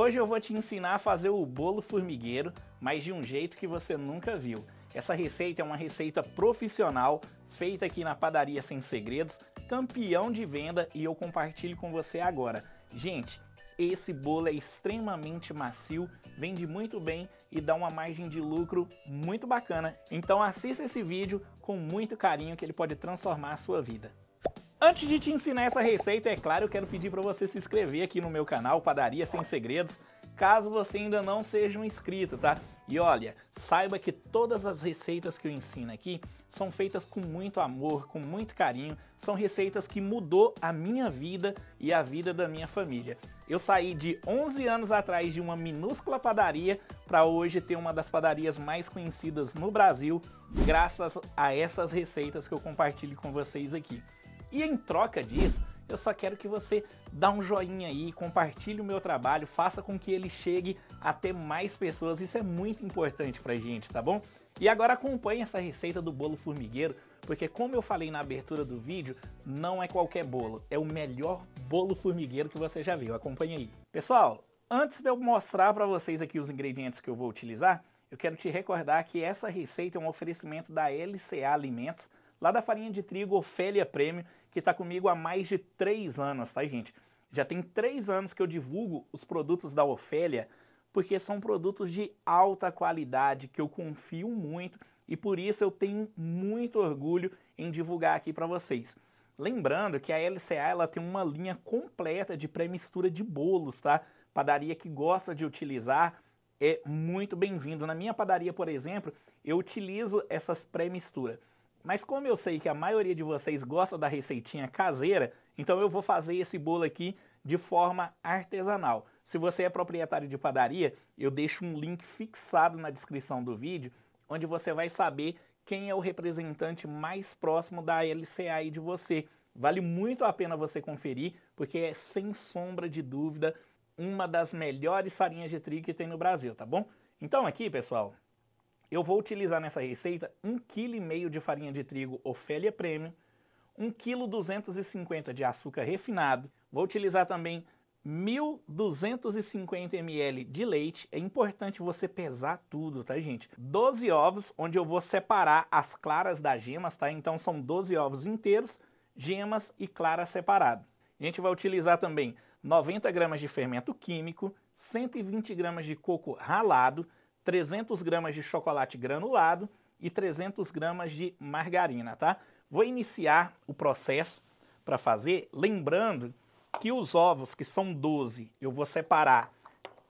Hoje eu vou te ensinar a fazer o bolo formigueiro, mas de um jeito que você nunca viu. Essa receita é uma receita profissional, feita aqui na Padaria Sem Segredos, campeão de venda e eu compartilho com você agora. Gente, esse bolo é extremamente macio, vende muito bem e dá uma margem de lucro muito bacana. Então assista esse vídeo com muito carinho que ele pode transformar a sua vida. Antes de te ensinar essa receita, é claro, eu quero pedir para você se inscrever aqui no meu canal Padaria Sem Segredos, caso você ainda não seja um inscrito, tá? E olha, saiba que todas as receitas que eu ensino aqui são feitas com muito amor, com muito carinho, são receitas que mudou a minha vida e a vida da minha família. Eu saí de 11 anos atrás de uma minúscula padaria para hoje ter uma das padarias mais conhecidas no Brasil, graças a essas receitas que eu compartilho com vocês aqui. E em troca disso, eu só quero que você dá um joinha aí, compartilhe o meu trabalho, faça com que ele chegue até mais pessoas. Isso é muito importante pra gente, tá bom? E agora acompanhe essa receita do bolo formigueiro, porque como eu falei na abertura do vídeo, não é qualquer bolo, é o melhor bolo formigueiro que você já viu. Acompanhe aí. Pessoal, antes de eu mostrar para vocês aqui os ingredientes que eu vou utilizar, eu quero te recordar que essa receita é um oferecimento da LCA Alimentos, lá da farinha de trigo Ofélia Prêmio, que está comigo há mais de três anos, tá, gente? Já tem três anos que eu divulgo os produtos da Ofélia, porque são produtos de alta qualidade, que eu confio muito e por isso eu tenho muito orgulho em divulgar aqui para vocês. Lembrando que a LCA ela tem uma linha completa de pré-mistura de bolos, tá? Padaria que gosta de utilizar é muito bem-vindo. Na minha padaria, por exemplo, eu utilizo essas pré-misturas. Mas como eu sei que a maioria de vocês gosta da receitinha caseira, então eu vou fazer esse bolo aqui de forma artesanal. Se você é proprietário de padaria, eu deixo um link fixado na descrição do vídeo, onde você vai saber quem é o representante mais próximo da LCA de você. Vale muito a pena você conferir, porque é sem sombra de dúvida uma das melhores farinhas de trigo que tem no Brasil, tá bom? Então aqui, pessoal, eu vou utilizar nessa receita 1,5 kg de farinha de trigo Ofélia Premium, 1,250 kg de açúcar refinado. Vou utilizar também 1.250 ml de leite. É importante você pesar tudo, tá, gente? 12 ovos, onde eu vou separar as claras das gemas, tá? Então são 12 ovos inteiros, gemas e claras separadas. A gente vai utilizar também 90 gramas de fermento químico, 120 gramas de coco ralado, 300 gramas de chocolate granulado e 300 gramas de margarina, tá? Vou iniciar o processo para fazer, lembrando que os ovos, que são 12, eu vou separar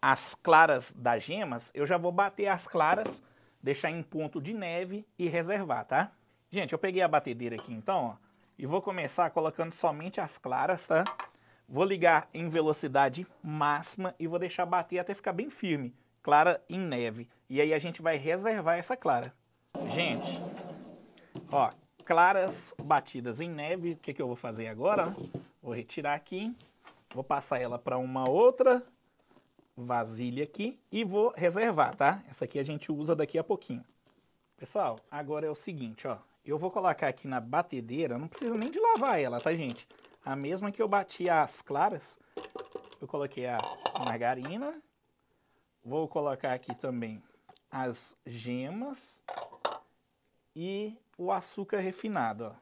as claras das gemas, eu já vou bater as claras, deixar em ponto de neve e reservar, tá? Gente, eu peguei a batedeira aqui então, ó, e vou começar colocando somente as claras, tá? Vou ligar em velocidade máxima e vou deixar bater até ficar bem firme clara em neve. E aí a gente vai reservar essa clara. Gente, ó, claras batidas em neve, o que, que eu vou fazer agora? Vou retirar aqui, vou passar ela para uma outra vasilha aqui e vou reservar, tá? Essa aqui a gente usa daqui a pouquinho. Pessoal, agora é o seguinte, ó. Eu vou colocar aqui na batedeira, não precisa nem de lavar ela, tá, gente? A mesma que eu bati as claras, eu coloquei a margarina Vou colocar aqui também as gemas e o açúcar refinado. Ó.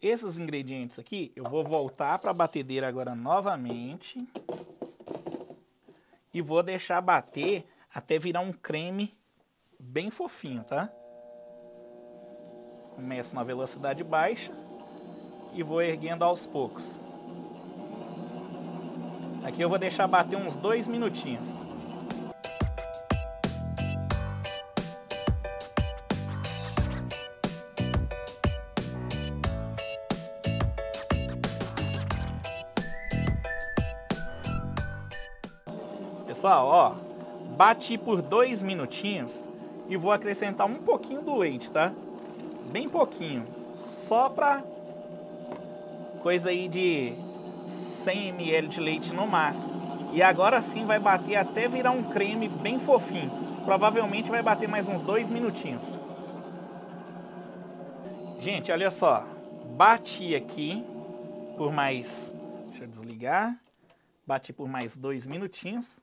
Esses ingredientes aqui, eu vou voltar para a batedeira agora novamente e vou deixar bater até virar um creme bem fofinho, tá? Começo na velocidade baixa e vou erguendo aos poucos. Aqui eu vou deixar bater uns dois minutinhos. Pessoal, ó, bati por dois minutinhos e vou acrescentar um pouquinho do leite, tá? Bem pouquinho, só pra coisa aí de 100 ml de leite no máximo. E agora sim vai bater até virar um creme bem fofinho. Provavelmente vai bater mais uns dois minutinhos. Gente, olha só. Bati aqui por mais... Deixa eu desligar. Bati por mais dois minutinhos.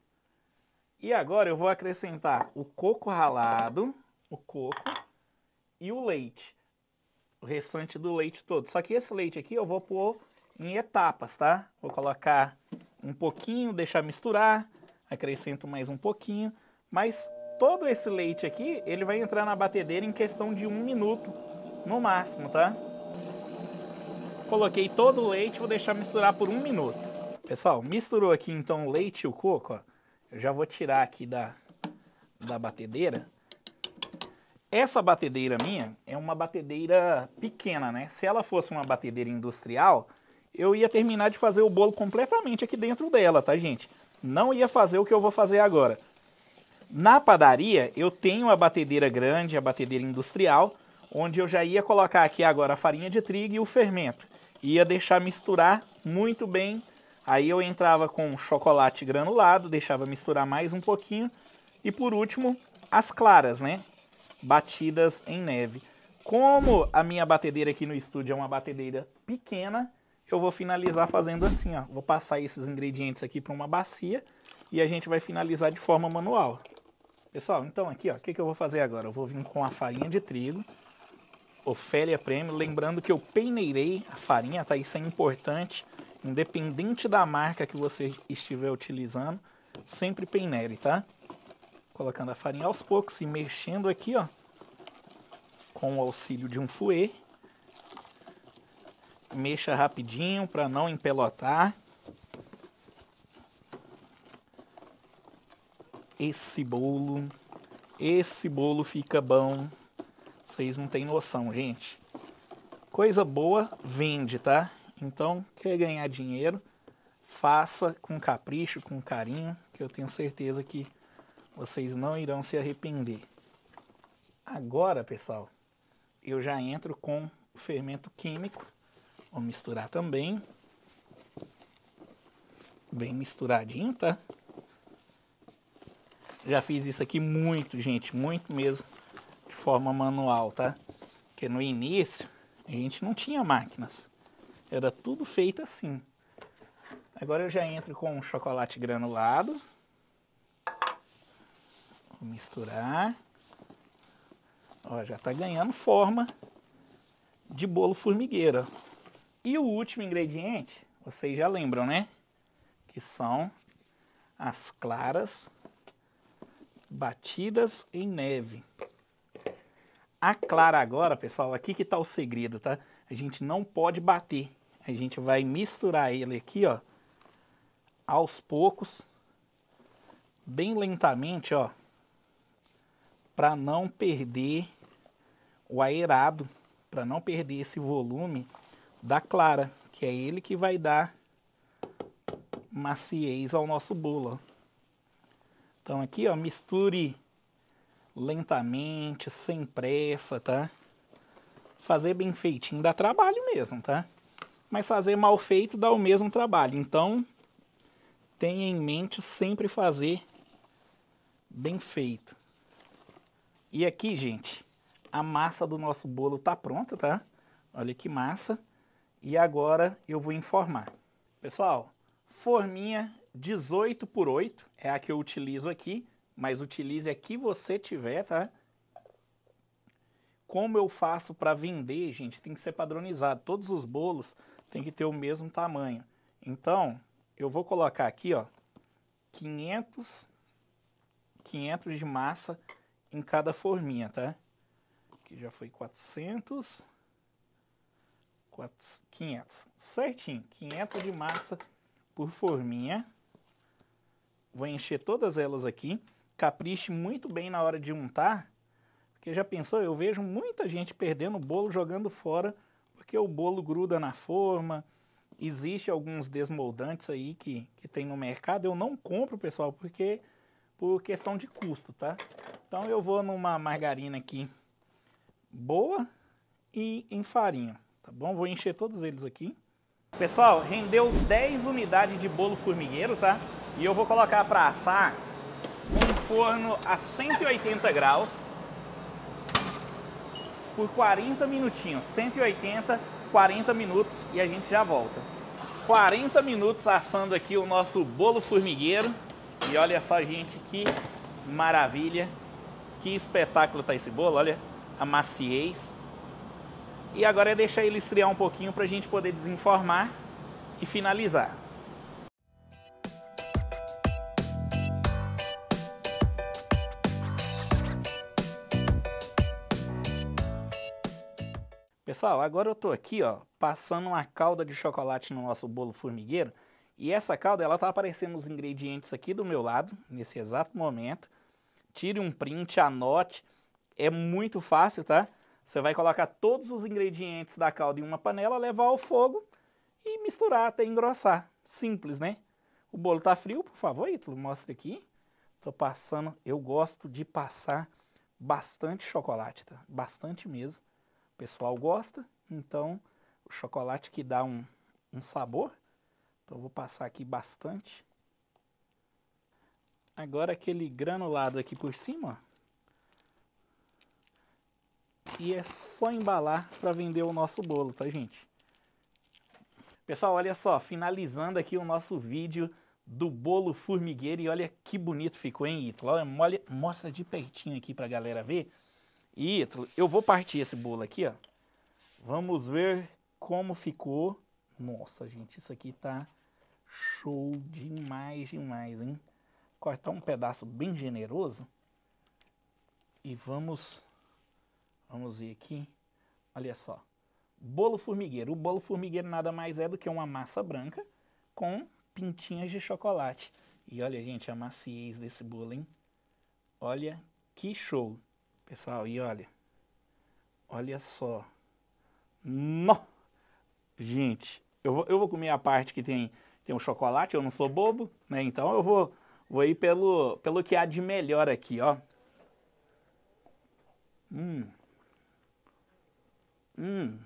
E agora eu vou acrescentar o coco ralado, o coco e o leite. O restante do leite todo. Só que esse leite aqui eu vou pôr em etapas, tá? Vou colocar um pouquinho, deixar misturar, acrescento mais um pouquinho, mas todo esse leite aqui, ele vai entrar na batedeira em questão de um minuto, no máximo, tá? Coloquei todo o leite, vou deixar misturar por um minuto. Pessoal, misturou aqui então o leite e o coco, ó. Eu já vou tirar aqui da, da batedeira. Essa batedeira minha é uma batedeira pequena, né? Se ela fosse uma batedeira industrial, eu ia terminar de fazer o bolo completamente aqui dentro dela, tá, gente? Não ia fazer o que eu vou fazer agora. Na padaria, eu tenho a batedeira grande, a batedeira industrial, onde eu já ia colocar aqui agora a farinha de trigo e o fermento. Ia deixar misturar muito bem. Aí eu entrava com chocolate granulado, deixava misturar mais um pouquinho. E por último, as claras, né? Batidas em neve. Como a minha batedeira aqui no estúdio é uma batedeira pequena, eu vou finalizar fazendo assim, ó. Vou passar esses ingredientes aqui para uma bacia e a gente vai finalizar de forma manual. Pessoal, então aqui, ó, o que, que eu vou fazer agora? Eu vou vir com a farinha de trigo, Ofélia Premium lembrando que eu peneirei a farinha, tá? Isso é importante, independente da marca que você estiver utilizando, sempre peneire, tá? Colocando a farinha aos poucos e mexendo aqui, ó, com o auxílio de um fouet mexa rapidinho para não empelotar. Esse bolo, esse bolo fica bom. Vocês não têm noção, gente. Coisa boa vende, tá? Então, quer ganhar dinheiro, faça com capricho, com carinho, que eu tenho certeza que vocês não irão se arrepender. Agora, pessoal, eu já entro com o fermento químico Vou misturar também. Bem misturadinho, tá? Já fiz isso aqui muito, gente, muito mesmo, de forma manual, tá? Porque no início a gente não tinha máquinas, era tudo feito assim. Agora eu já entro com o chocolate granulado. Vou misturar. Ó, já tá ganhando forma de bolo formigueira. E o último ingrediente, vocês já lembram, né? Que são as claras batidas em neve. A clara agora, pessoal, aqui que tá o segredo, tá? A gente não pode bater. A gente vai misturar ele aqui, ó, aos poucos, bem lentamente, ó, para não perder o aerado, para não perder esse volume da clara, que é ele que vai dar maciez ao nosso bolo. Então aqui, ó, misture lentamente, sem pressa, tá? Fazer bem feitinho dá trabalho mesmo, tá? Mas fazer mal feito dá o mesmo trabalho. Então, tenha em mente sempre fazer bem feito. E aqui, gente, a massa do nosso bolo tá pronta, tá? Olha que massa. E agora eu vou informar. Pessoal, forminha 18 por 8 é a que eu utilizo aqui, mas utilize a que você tiver, tá? Como eu faço para vender, gente, tem que ser padronizado. Todos os bolos tem que ter o mesmo tamanho. Então, eu vou colocar aqui, ó, 500, 500 de massa em cada forminha, tá? Aqui já foi 400. 500. Certinho, 500 de massa por forminha. Vou encher todas elas aqui. Capriche muito bem na hora de untar, porque já pensou, eu vejo muita gente perdendo o bolo jogando fora, porque o bolo gruda na forma. Existe alguns desmoldantes aí que, que tem no mercado. Eu não compro, pessoal, porque por questão de custo, tá? Então eu vou numa margarina aqui boa e em farinha tá bom? Vou encher todos eles aqui. Pessoal, rendeu 10 unidades de bolo formigueiro, tá? E eu vou colocar para assar um forno a 180 graus por 40 minutinhos. 180, 40 minutos e a gente já volta. 40 minutos assando aqui o nosso bolo formigueiro. E olha só, gente, que maravilha. Que espetáculo tá esse bolo, olha a maciez. E agora é deixar ele esfriar um pouquinho para a gente poder desenformar e finalizar. Pessoal, agora eu estou aqui ó, passando uma calda de chocolate no nosso bolo formigueiro e essa calda ela está aparecendo os ingredientes aqui do meu lado, nesse exato momento. Tire um print, anote, é muito fácil, tá? Você vai colocar todos os ingredientes da calda em uma panela, levar ao fogo e misturar até engrossar. Simples, né? O bolo tá frio, por favor, Ítalo, mostre aqui. Tô passando, eu gosto de passar bastante chocolate, tá? Bastante mesmo. O pessoal gosta, então o chocolate que dá um, um sabor. Então vou passar aqui bastante. Agora aquele granulado aqui por cima, ó e é só embalar para vender o nosso bolo, tá gente? Pessoal, olha só, finalizando aqui o nosso vídeo do bolo formigueiro e olha que bonito ficou, hein, Ítalo? Olha, mostra de pertinho aqui pra galera ver. E, Ítalo, eu vou partir esse bolo aqui, ó. Vamos ver como ficou. Nossa, gente, isso aqui tá show demais, demais, hein? Cortar um pedaço bem generoso e vamos Vamos ver aqui. Olha só. Bolo formigueiro. O bolo formigueiro nada mais é do que uma massa branca com pintinhas de chocolate. E olha, gente, a maciez desse bolo, hein? Olha que show. Pessoal, e olha. Olha só. Nó! Gente, eu vou, eu vou comer a parte que tem, tem chocolate, eu não sou bobo, né? Então eu vou, vou ir pelo, pelo que há de melhor aqui, ó. Hum. Hum.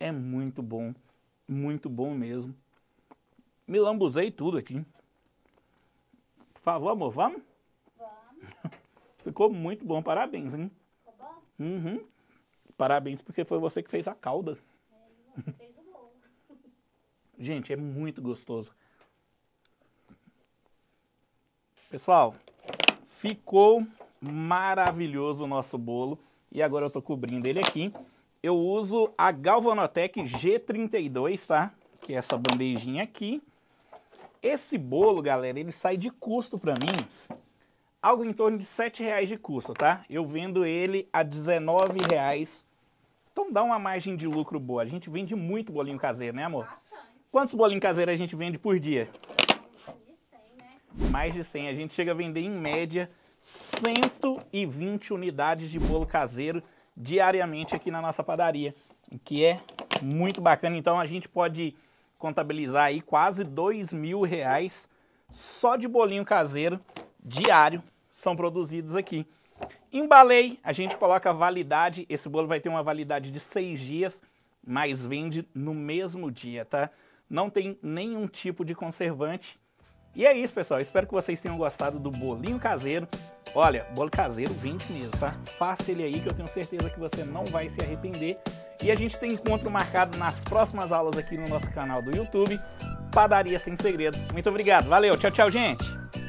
É muito bom. Muito bom mesmo. Me tudo aqui. Por favor, amor, vamos? Vamos. Ficou muito bom. Parabéns, hein? Ficou bom? Uhum. Parabéns porque foi você que fez a calda. É, fez o Gente, é muito gostoso. Pessoal, ficou maravilhoso o nosso bolo. E agora eu estou cobrindo ele aqui. Eu uso a Galvanotec G32, tá? Que é essa bandejinha aqui. Esse bolo, galera, ele sai de custo para mim algo em torno de R$ reais de custo, tá? Eu vendo ele a R$ reais. Então dá uma margem de lucro boa. A gente vende muito bolinho caseiro, né, amor? Bastante. Quantos bolinhos caseiros a gente vende por dia? Mais de 100, né? Mais de 100. A gente chega a vender em média 120 unidades de bolo caseiro diariamente aqui na nossa padaria, o que é muito bacana. Então a gente pode contabilizar aí quase dois mil reais só de bolinho caseiro diário são produzidos aqui. Embalei, a gente coloca validade, esse bolo vai ter uma validade de seis dias, mas vende no mesmo dia, tá? Não tem nenhum tipo de conservante, e é isso, pessoal. Espero que vocês tenham gostado do bolinho caseiro. Olha, bolo caseiro 20 mesmo, tá? Faça ele aí que eu tenho certeza que você não vai se arrepender. E a gente tem encontro marcado nas próximas aulas aqui no nosso canal do YouTube, Padaria Sem Segredos. Muito obrigado. Valeu. Tchau, tchau, gente.